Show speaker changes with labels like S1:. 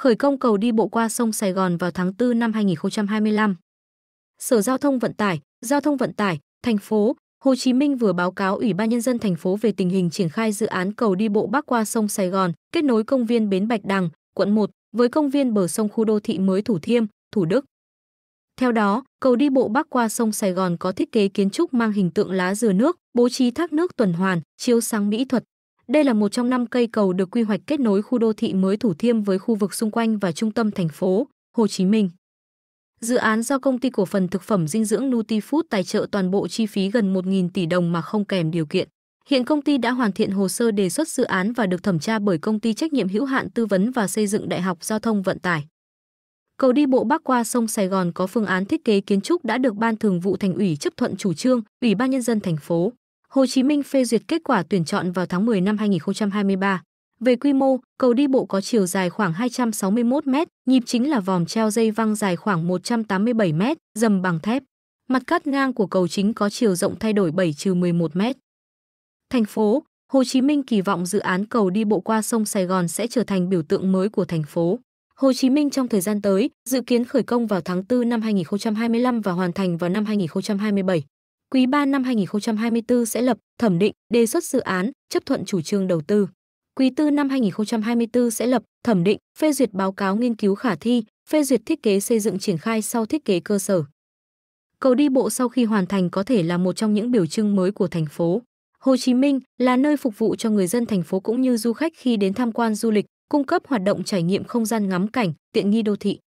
S1: khởi công cầu đi bộ qua sông Sài Gòn vào tháng 4 năm 2025. Sở Giao thông Vận tải, Giao thông Vận tải, thành phố Hồ Chí Minh vừa báo cáo Ủy ban Nhân dân thành phố về tình hình triển khai dự án cầu đi bộ bắc qua sông Sài Gòn, kết nối công viên Bến Bạch Đằng, quận 1 với công viên bờ sông khu đô thị mới Thủ Thiêm, Thủ Đức. Theo đó, cầu đi bộ bắc qua sông Sài Gòn có thiết kế kiến trúc mang hình tượng lá dừa nước, bố trí thác nước tuần hoàn, chiếu sáng mỹ thuật, đây là một trong năm cây cầu được quy hoạch kết nối khu đô thị mới Thủ Thiêm với khu vực xung quanh và trung tâm thành phố Hồ Chí Minh. Dự án do công ty cổ phần thực phẩm dinh dưỡng Nutifood tài trợ toàn bộ chi phí gần 1.000 tỷ đồng mà không kèm điều kiện. Hiện công ty đã hoàn thiện hồ sơ đề xuất dự án và được thẩm tra bởi công ty trách nhiệm hữu hạn tư vấn và xây dựng Đại học Giao thông Vận tải. Cầu đi bộ bắc qua sông Sài Gòn có phương án thiết kế kiến trúc đã được Ban Thường vụ Thành ủy chấp thuận chủ trương, Ủy ban nhân dân thành phố. Hồ Chí Minh phê duyệt kết quả tuyển chọn vào tháng 10 năm 2023. Về quy mô, cầu đi bộ có chiều dài khoảng 261 m, nhịp chính là vòm treo dây văng dài khoảng 187 m, dầm bằng thép. Mặt cắt ngang của cầu chính có chiều rộng thay đổi 7-11 m. Thành phố, Hồ Chí Minh kỳ vọng dự án cầu đi bộ qua sông Sài Gòn sẽ trở thành biểu tượng mới của thành phố. Hồ Chí Minh trong thời gian tới dự kiến khởi công vào tháng 4 năm 2025 và hoàn thành vào năm 2027 quý 3 năm 2024 sẽ lập, thẩm định, đề xuất dự án, chấp thuận chủ trương đầu tư. Quý 4 năm 2024 sẽ lập, thẩm định, phê duyệt báo cáo nghiên cứu khả thi, phê duyệt thiết kế xây dựng triển khai sau thiết kế cơ sở. Cầu đi bộ sau khi hoàn thành có thể là một trong những biểu trưng mới của thành phố. Hồ Chí Minh là nơi phục vụ cho người dân thành phố cũng như du khách khi đến tham quan du lịch, cung cấp hoạt động trải nghiệm không gian ngắm cảnh, tiện nghi đô thị.